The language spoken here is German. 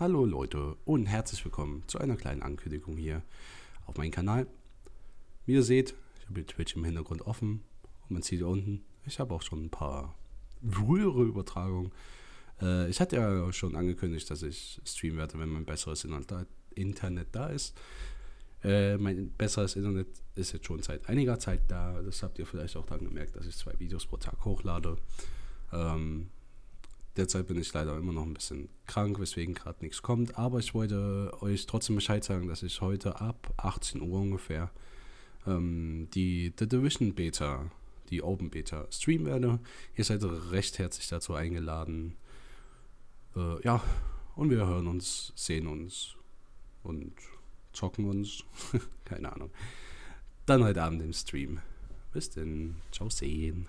Hallo Leute und herzlich willkommen zu einer kleinen Ankündigung hier auf meinem Kanal. Wie ihr seht, ich habe Twitch im Hintergrund offen und man sieht hier unten, ich habe auch schon ein paar frühere Übertragungen. Äh, ich hatte ja schon angekündigt, dass ich streamen werde, wenn mein besseres Internet da ist. Äh, mein besseres Internet ist jetzt schon seit einiger Zeit da. Das habt ihr vielleicht auch dann gemerkt, dass ich zwei Videos pro Tag hochlade. Ähm, Derzeit bin ich leider immer noch ein bisschen krank, weswegen gerade nichts kommt. Aber ich wollte euch trotzdem Bescheid sagen, dass ich heute ab 18 Uhr ungefähr ähm, die The Division Beta, die Open Beta, streamen werde. Ihr seid recht herzlich dazu eingeladen. Äh, ja, und wir hören uns, sehen uns und zocken uns. Keine Ahnung. Dann heute Abend im Stream. Bis denn. Ciao sehen.